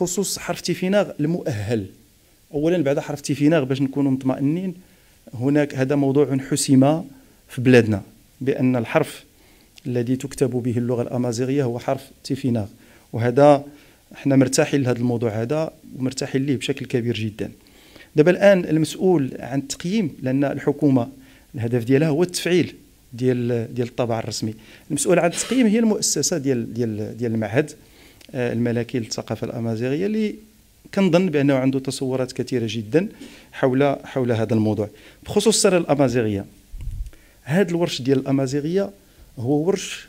بخصوص حرف تيفيناغ المؤهل اولا بعد حرف تيفيناغ باش نكونوا مطمئنين هناك هذا موضوع حسم في بلادنا بان الحرف الذي تكتب به اللغه الامازيغيه هو حرف تيفيناغ وهذا احنا مرتاحين لهذا الموضوع هذا ومرتاحين ليه بشكل كبير جدا دابا الان المسؤول عن التقييم لان الحكومه الهدف ديالها هو التفعيل ديال ديال الطابع الرسمي المسؤول عن التقييم هي المؤسسه ديال ديال ديال المعهد آه، الملكي للثقافه الامازيغيه اللي كنظن بانه عنده تصورات كثيره جدا حول حول هذا الموضوع بخصوص السر الامازيغيه هذا الورش ديال الامازيغيه هو ورش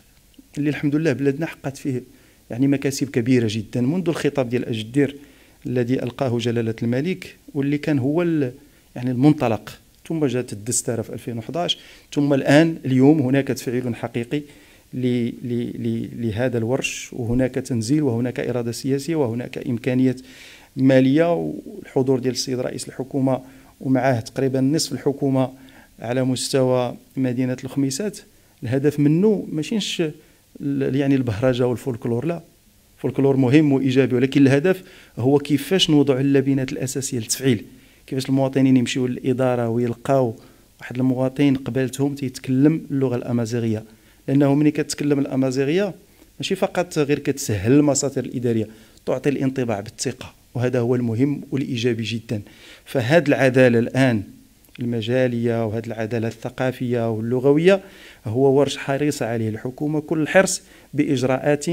اللي الحمد لله بلادنا حققت فيه يعني مكاسب كبيره جدا منذ الخطاب ديال اجدير الذي القاه جلاله الملك واللي كان هو يعني المنطلق ثم جاءت الدستاره في 2011 ثم الان اليوم هناك تفعيل حقيقي لهذا الورش وهناك تنزيل وهناك إرادة سياسية وهناك إمكانية مالية والحضور ديال السيد رئيس الحكومة ومعاه تقريبا نصف الحكومة على مستوى مدينة الخميسات الهدف منه ماشيش يعني البهرجة والفولكلور لا الفولكلور مهم وإيجابي ولكن الهدف هو كيفاش نوضع اللبنات الأساسية للتفعيل كيفاش المواطنين يمشيوا للإدارة ويلقاو واحد المواطن قبلتهم تيتكلم اللغة الأمازيغية لانه ملي كتكلم الامازيغيه ماشي فقط غير كتسهل المساطر الاداريه تعطي الانطباع بالثقه وهذا هو المهم والايجابي جدا فهاد العداله الان المجاليه وهاد العداله الثقافيه واللغويه هو ورش حريص عليه الحكومه كل الحرص باجراءات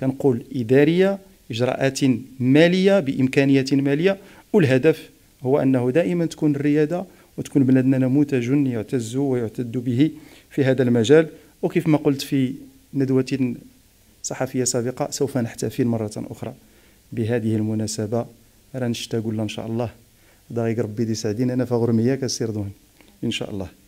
كنقول اداريه اجراءات ماليه بامكانيه ماليه والهدف هو انه دائما تكون الرياده وتكون بلادنا نموذج يعتز ويعتد به في هذا المجال وكيف ما قلت في ندوة صحفية سابقة سوف نحتفل مرة أخرى بهذه المناسبة راه نشتا قلنا إن شاء الله دايق ربي دي سعدين أنا فغرمية كسير دون إن شاء الله